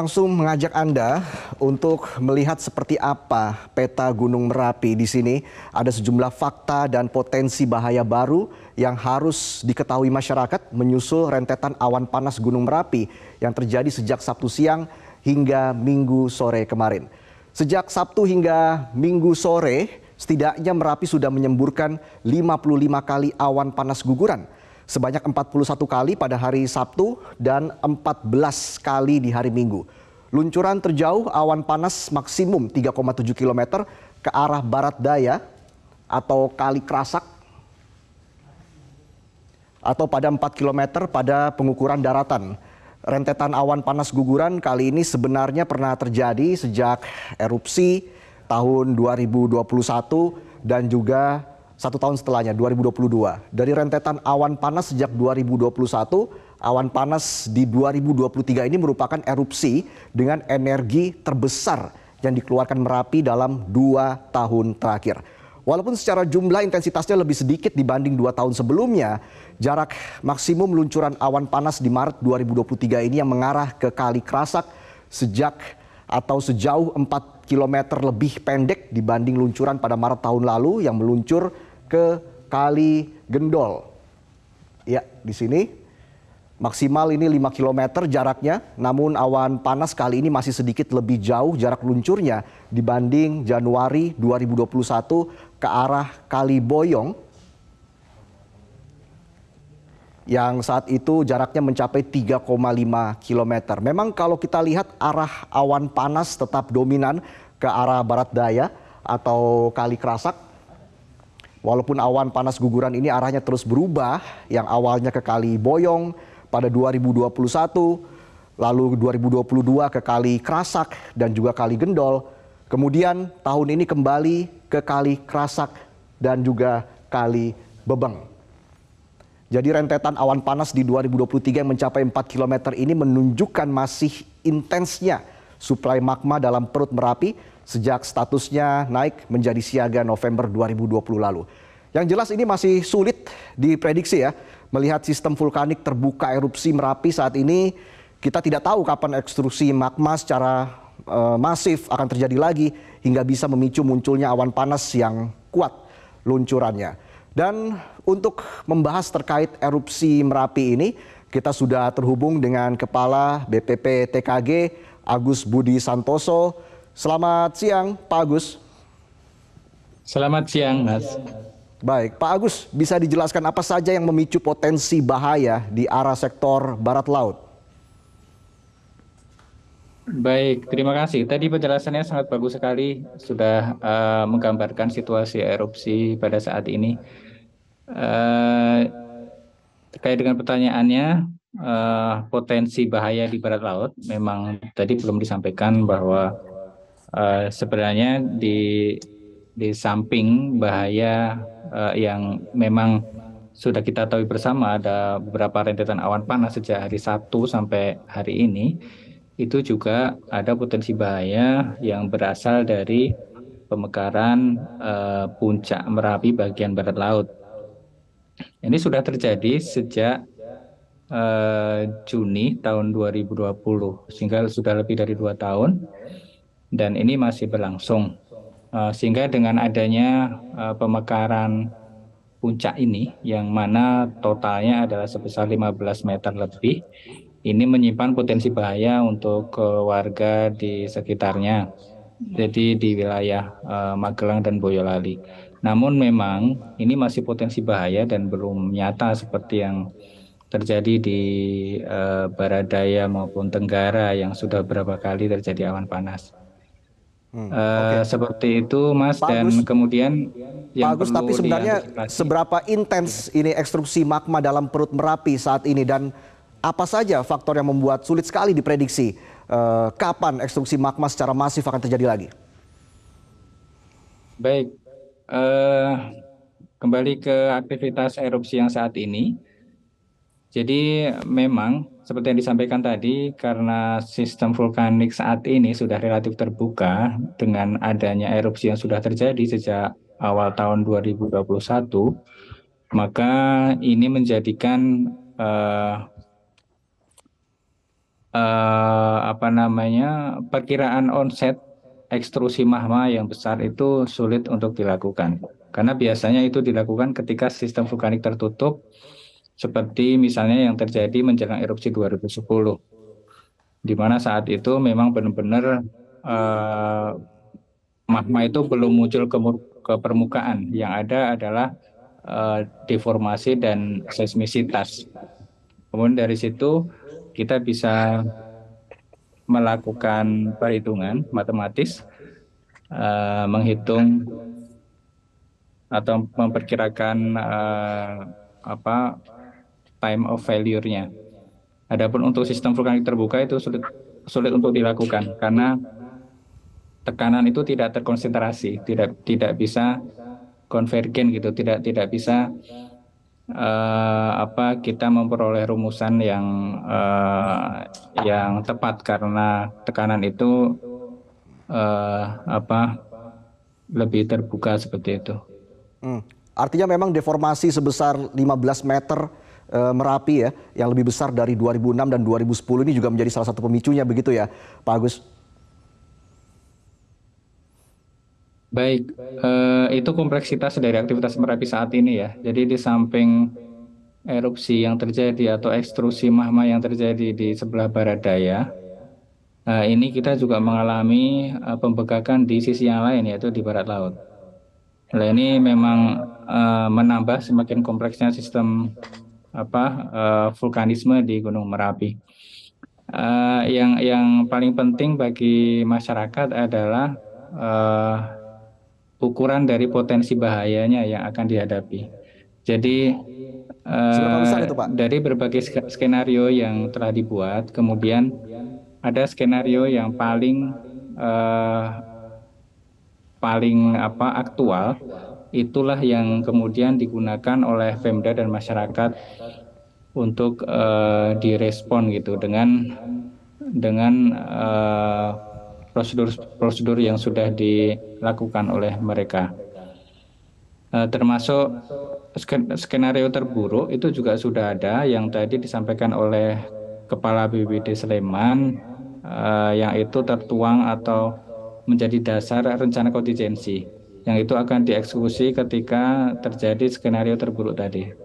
Langsung mengajak Anda untuk melihat seperti apa peta Gunung Merapi di sini. Ada sejumlah fakta dan potensi bahaya baru yang harus diketahui masyarakat menyusul rentetan awan panas Gunung Merapi yang terjadi sejak Sabtu siang hingga Minggu sore kemarin. Sejak Sabtu hingga Minggu sore, setidaknya Merapi sudah menyemburkan 55 kali awan panas guguran sebanyak 41 kali pada hari Sabtu dan 14 kali di hari Minggu. Luncuran terjauh awan panas maksimum 3,7 km ke arah barat daya atau Kali Kerasak atau pada 4 km pada pengukuran daratan. Rentetan awan panas guguran kali ini sebenarnya pernah terjadi sejak erupsi tahun 2021 dan juga satu tahun setelahnya 2022. Dari rentetan awan panas sejak 2021, awan panas di 2023 ini merupakan erupsi dengan energi terbesar yang dikeluarkan Merapi dalam dua tahun terakhir. Walaupun secara jumlah intensitasnya lebih sedikit dibanding dua tahun sebelumnya, jarak maksimum luncuran awan panas di Maret 2023 ini yang mengarah ke Kali Kerasak sejak atau sejauh 4 km lebih pendek dibanding luncuran pada Maret tahun lalu yang meluncur ke Kali Gendol. Ya, di sini Maksimal ini 5 km jaraknya, namun awan panas kali ini masih sedikit lebih jauh jarak luncurnya dibanding Januari 2021 ke arah kali boyong yang saat itu jaraknya mencapai 3,5 km. Memang kalau kita lihat arah awan panas tetap dominan ke arah barat daya atau Kali Kerasak Walaupun awan panas guguran ini arahnya terus berubah, yang awalnya ke Kali Boyong pada 2021, lalu 2022 ke Kali Kerasak dan juga Kali Gendol, kemudian tahun ini kembali ke Kali Kerasak dan juga Kali Bebeng. Jadi rentetan awan panas di 2023 yang mencapai 4 km ini menunjukkan masih intensnya suplai magma dalam perut Merapi sejak statusnya naik menjadi siaga November 2020 lalu. Yang jelas ini masih sulit diprediksi ya. Melihat sistem vulkanik terbuka erupsi Merapi saat ini, kita tidak tahu kapan ekstrusi magma secara e, masif akan terjadi lagi hingga bisa memicu munculnya awan panas yang kuat luncurannya. Dan untuk membahas terkait erupsi Merapi ini, kita sudah terhubung dengan Kepala BPP TKG Agus Budi Santoso. Selamat siang, Pak Agus. Selamat siang, Mas. Baik, Pak Agus, bisa dijelaskan apa saja yang memicu potensi bahaya di arah sektor barat laut? Baik, terima kasih. Tadi penjelasannya sangat bagus sekali, sudah uh, menggambarkan situasi erupsi pada saat ini. Uh, terkait dengan pertanyaannya, uh, potensi bahaya di barat laut memang tadi belum disampaikan bahwa Eh, sebenarnya di di samping bahaya uh, yang memang sudah kita tahu bersama ada beberapa rentetan awan panas sejak hari Sabtu sampai hari ini itu juga ada potensi bahaya yang berasal dari pemekaran uh, puncak Merapi bagian barat laut. Ini sudah terjadi sejak uh, Juni tahun 2020 sehingga sudah lebih dari dua tahun dan ini masih berlangsung. Eh, sehingga dengan adanya eh, pemekaran puncak ini yang mana totalnya adalah sebesar 15 meter lebih, ini menyimpan potensi bahaya untuk warga di sekitarnya. Jadi di wilayah eh, Magelang dan Boyolali. Namun memang ini masih potensi bahaya dan belum nyata seperti yang terjadi di uh, Baradaya maupun Tenggara yang sudah berapa kali terjadi awan panas. Hmm, uh, eh, okay. Seperti itu, Mas. Pak dan kemudian yang Pak Agus, tapi sebenarnya seberapa intens iya. ini ekstruksi magma dalam perut Merapi saat ini dan apa saja faktor yang membuat sulit sekali diprediksi uh, kapan ekstruksi magma secara masif akan terjadi lagi? Baik, uh, kembali ke aktivitas erupsi yang saat ini jadi memang seperti yang disampaikan tadi karena sistem vulkanik saat ini sudah relatif terbuka dengan adanya erupsi yang sudah terjadi sejak awal tahun 2021 maka ini menjadikan uh, uh, apa namanya perkiraan onset ekstrusi magma yang besar itu sulit untuk dilakukan karena biasanya itu dilakukan ketika sistem vulkanik tertutup seperti misalnya yang terjadi menjelang erupsi 2010 di mana saat itu memang benar-benar eh, magma itu belum muncul ke, ke permukaan yang ada adalah eh, deformasi dan seismisitas kemudian dari situ kita bisa melakukan perhitungan matematis eh, menghitung atau memperkirakan eh, apa time of failure-nya. Adapun untuk sistem vulkanik terbuka itu sulit sulit untuk dilakukan karena tekanan itu tidak terkonsentrasi, tidak tidak bisa konvergen gitu, tidak tidak bisa uh, apa kita memperoleh rumusan yang uh, yang tepat karena tekanan itu uh, apa lebih terbuka seperti itu. Hmm. Artinya memang deformasi sebesar 15 meter Eh, Merapi ya, yang lebih besar dari 2006 dan 2010 ini juga menjadi salah satu pemicunya begitu ya, Pak Agus? Baik, eh, itu kompleksitas dari aktivitas Merapi saat ini ya. Jadi di samping erupsi yang terjadi atau ekstrusi magma yang terjadi di sebelah barat daya, eh, ini kita juga mengalami uh, eh, pembegakan di sisi yang lain yaitu di barat laut. Nah, ini memang uh, menambah semakin kompleksnya sistem apa uh, vulkanisme di Gunung Merapi. Uh, yang yang paling penting bagi masyarakat adalah uh, ukuran dari potensi bahayanya yang akan dihadapi. Jadi uh, itu, Pak. dari berbagai sk skenario yang telah dibuat, kemudian ada skenario yang paling uh, paling apa aktual itulah yang kemudian digunakan oleh Pemda dan masyarakat untuk uh, direspon gitu dengan dengan eh, prosedur prosedur-prosedur yang sudah dilakukan oleh mereka. Uh, termasuk skenario terburuk itu juga sudah ada yang tadi disampaikan oleh Kepala BBD Sleman uh, yang itu tertuang atau menjadi dasar rencana kontingensi yang itu akan dieksekusi ketika terjadi skenario terburuk tadi